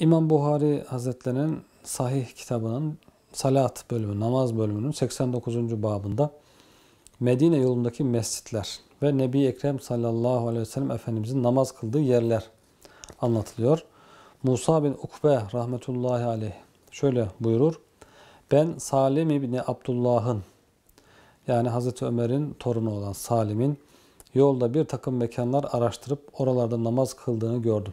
İmam Buhari Hazretleri'nin sahih kitabının salat bölümü, namaz bölümünün 89. babında Medine yolundaki mescitler ve Nebi Ekrem sallallahu aleyhi ve sellem Efendimizin namaz kıldığı yerler anlatılıyor. Musa bin Ukbe rahmetullahi aleyh şöyle buyurur. Ben Salim ibni Abdullah'ın yani Hazreti Ömer'in torunu olan Salim'in yolda bir takım mekanlar araştırıp oralarda namaz kıldığını gördüm.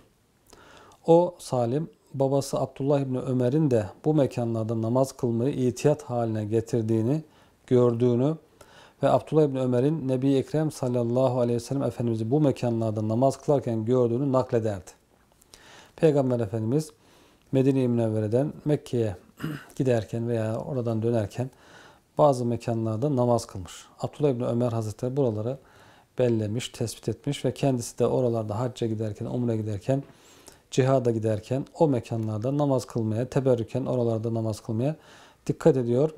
O Salim babası Abdullah İbni Ömer'in de bu mekanlarda namaz kılmayı itiyat haline getirdiğini gördüğünü ve Abdullah İbni Ömer'in Nebi Ekrem sallallahu aleyhi ve sellem Efendimiz'i bu mekanlarda namaz kılarken gördüğünü naklederdi. Peygamber Efendimiz Medine-i Münevvere'den Mekke'ye giderken veya oradan dönerken bazı mekanlarda namaz kılmış. Abdullah İbni Ömer Hazretleri buraları bellemiş, tespit etmiş ve kendisi de oralarda hacca giderken, umre giderken cihada giderken o mekanlarda namaz kılmaya, teberrüken oralarda namaz kılmaya dikkat ediyor.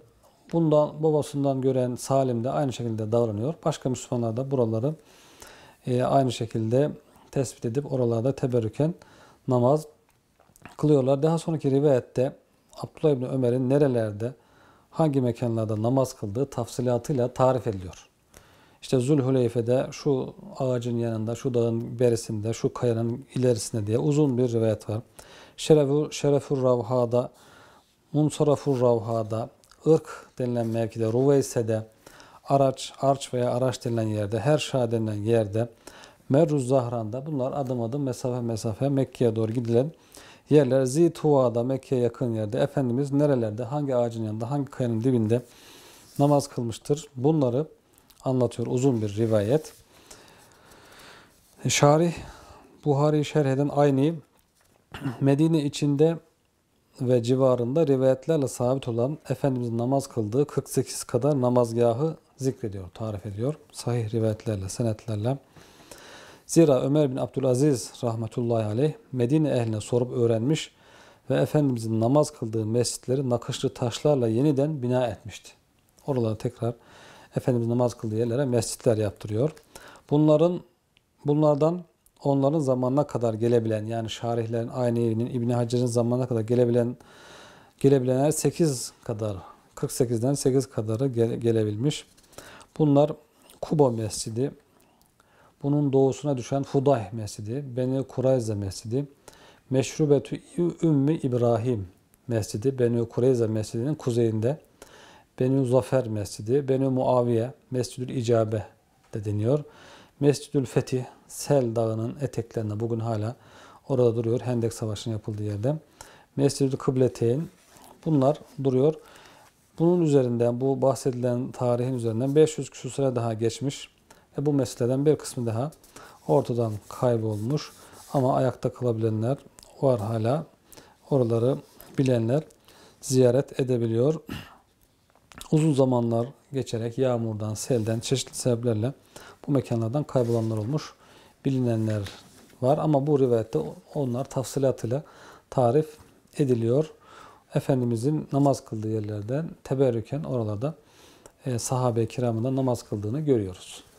Bundan babasından gören Salim de aynı şekilde davranıyor. Başka Müslümanlar da buraları e, aynı şekilde tespit edip oralarda teberrüken namaz kılıyorlar. Daha sonraki rivayette Abdullah İbni Ömer'in nerelerde, hangi mekanlarda namaz kıldığı tafsilatıyla tarif ediliyor işte Zulhuleyfe'de şu ağacın yanında, şu dağın berisinde, şu kayanın ilerisinde diye uzun bir rivayet var. Şerefur, Şerefur Ravha'da, Munsarafur Ravha'da, Irk denilen mevkide, Ruveyse'de, Araç, Arç veya Araç denilen yerde, Herşah denilen yerde, Merruz Zahran'da bunlar adım adım mesafe mesafe Mekke'ye doğru gidilen yerler. Zituva'da Mekke'ye yakın yerde Efendimiz nerelerde, hangi ağacın yanında, hangi kayanın dibinde namaz kılmıştır. Bunları anlatıyor uzun bir rivayet. Şarih Buhari şerh eden aynı Medine içinde ve civarında rivayetlerle sabit olan Efendimizin namaz kıldığı 48 kadar namazgahı zikrediyor, tarif ediyor. Sahih rivayetlerle, senetlerle. Zira Ömer bin Abdülaziz rahmetullahi aleyh Medine ehline sorup öğrenmiş ve Efendimizin namaz kıldığı mescitleri nakışlı taşlarla yeniden bina etmişti. Oraları tekrar Efendimiz namaz kıldığı yerlere mescitler yaptırıyor. Bunların bunlardan onların zamanına kadar gelebilen yani şarihlerin, evinin İbn Hacer'in zamanına kadar gelebilen gelebilenler 8 kadar 48'den 8 kadarı gele, gelebilmiş. Bunlar Kuba Mescidi, bunun doğusuna düşen Fuday Mescidi, Beni Kurayza Mescidi, Meşrubetü Ümmü İbrahim Mescidi, Beni Kureyza Mescidi'nin kuzeyinde Beni Zafer Mescidi, Beni Muaviye, Mescidül İcabe de deniyor. Mescidül Fetih, Sel Dağı'nın eteklerinde bugün hala orada duruyor. Hendek Savaşı'nın yapıldığı yerde. Mescidül Kıbleteyn, bunlar duruyor. Bunun üzerinden, bu bahsedilen tarihin üzerinden 500 küsur daha geçmiş. Ve bu meseleden bir kısmı daha ortadan kaybolmuş. Ama ayakta kalabilenler var hala. Oraları bilenler ziyaret edebiliyor uzun zamanlar geçerek yağmurdan, selden, çeşitli sebeplerle bu mekanlardan kaybolanlar olmuş. Bilinenler var ama bu rivayette onlar tafsilatıyla tarif ediliyor. Efendimizin namaz kıldığı yerlerden teberrüken oralarda e, sahabe-i kiramından namaz kıldığını görüyoruz.